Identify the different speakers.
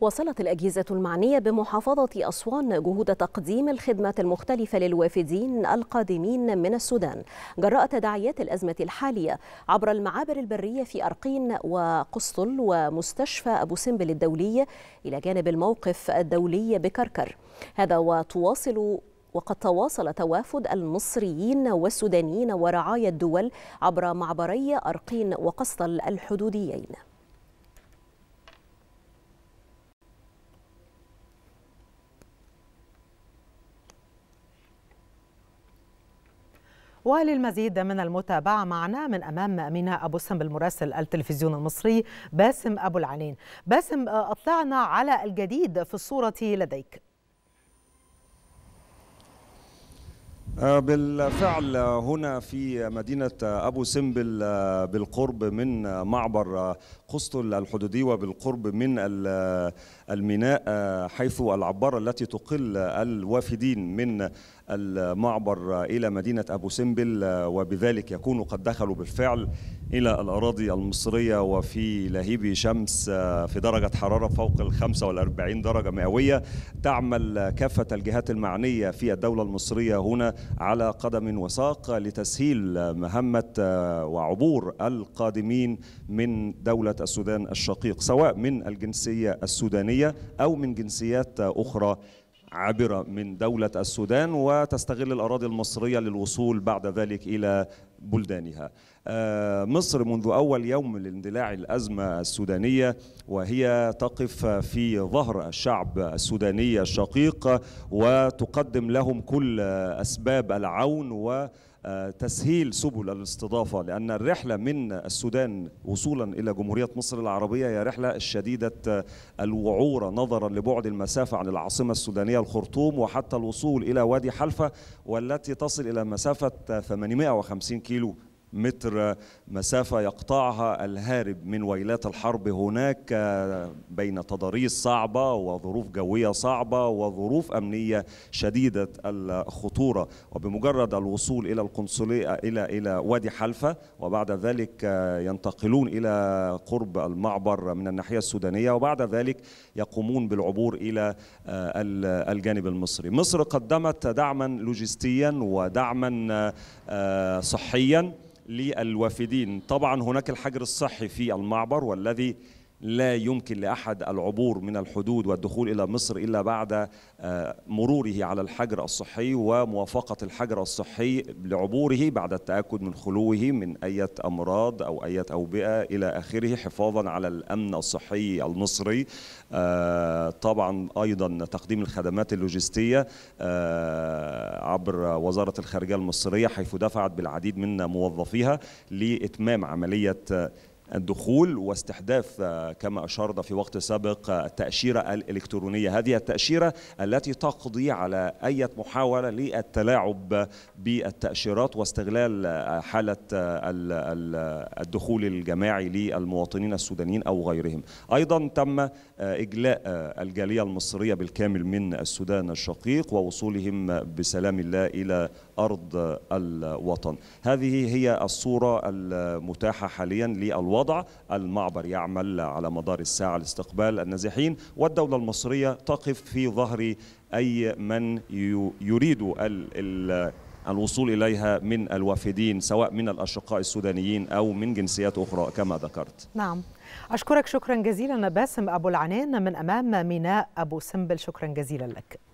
Speaker 1: واصلت الأجهزة المعنية بمحافظة أسوان جهود تقديم الخدمات المختلفة للوافدين القادمين من السودان جراء تداعيات الأزمة الحالية عبر المعابر البرية في أرقين وقسطل ومستشفى أبو سمبل الدولية إلى جانب الموقف الدولي بكركر هذا وتواصل وقد تواصل توافد المصريين والسودانيين ورعايا الدول عبر معبري أرقين وقسطل الحدوديين
Speaker 2: وللمزيد من المتابعة معنا من أمام أمينة أبو سم المراسل التلفزيون المصري باسم أبو العنين باسم آه، أطلعنا على الجديد في الصورة لديك
Speaker 3: آه، بالفعل هنا في مدينة أبو سمبل بالقرب من معبر قسطل الحدودي وبالقرب من الميناء آه، حيث العبارة التي تقل الوافدين من المعبر إلى مدينة أبو سمبل وبذلك يكونوا قد دخلوا بالفعل إلى الأراضي المصرية وفي لهيب شمس في درجة حرارة فوق ال 45 درجة مئوية تعمل كافة الجهات المعنية في الدولة المصرية هنا على قدم وساق لتسهيل مهمة وعبور القادمين من دولة السودان الشقيق سواء من الجنسية السودانية أو من جنسيات أخرى عابرة من دولة السودان وتستغل الأراضي المصرية للوصول بعد ذلك إلى بلدانها آه، مصر منذ أول يوم لاندلاع الأزمة السودانية وهي تقف في ظهر الشعب السوداني الشقيق وتقدم لهم كل أسباب العون و آه، تسهيل سبل الاستضافه لان الرحله من السودان وصولا الى جمهوريه مصر العربيه هي رحله شديده آه، الوعوره نظرا لبعد المسافه عن العاصمه السودانيه الخرطوم وحتى الوصول الى وادي حلفه والتي تصل الى مسافه 850 كيلو kg متر مسافة يقطعها الهارب من ويلات الحرب هناك آه، بين تضاريس صعبة وظروف جوية صعبة وظروف أمنية شديدة الخطورة وبمجرد الوصول إلى القنصلية إلى إلى وادي حلفة وبعد ذلك آه، ينتقلون إلى قرب المعبر من الناحية السودانية وبعد ذلك يقومون بالعبور إلى آه، الجانب المصري مصر قدمت دعما لوجستيا ودعما صحيا للوافدين طبعا هناك الحجر الصحي في المعبر والذي لا يمكن لاحد العبور من الحدود والدخول الى مصر الا بعد آه، مروره على الحجر الصحي وموافقه الحجر الصحي لعبوره بعد التاكد من خلوه من اي امراض او اي اوبئه الى اخره حفاظا على الامن الصحي المصري آه، طبعا ايضا تقديم الخدمات اللوجستيه آه، عبر وزاره الخارجيه المصريه حيث دفعت بالعديد من موظفيها لاتمام عمليه الدخول واستحداث آه، كما أشرنا في وقت سابق آه، التأشيرة الإلكترونية هذه التأشيرة التي تقضي على أي محاولة للتلاعب بالتأشيرات واستغلال آه، حالة الدخول الجماعي للمواطنين السودانيين أو غيرهم أيضا تم إجلاء الجالية المصرية بالكامل من السودان الشقيق ووصولهم بسلام الله إلى أرض الوطن هذه هي الصورة المتاحة حاليا للوطن الوضع المعبر يعمل على مدار الساعة لاستقبال النازحين والدولة المصرية تقف في ظهر أي من يريد ال الوصول إليها من الوافدين سواء من الأشقاء السودانيين أو من جنسيات أخرى كما ذكرت
Speaker 2: نعم أشكرك شكرا جزيلا باسم أبو العنان من أمام ميناء أبو سمبل شكرا جزيلا لك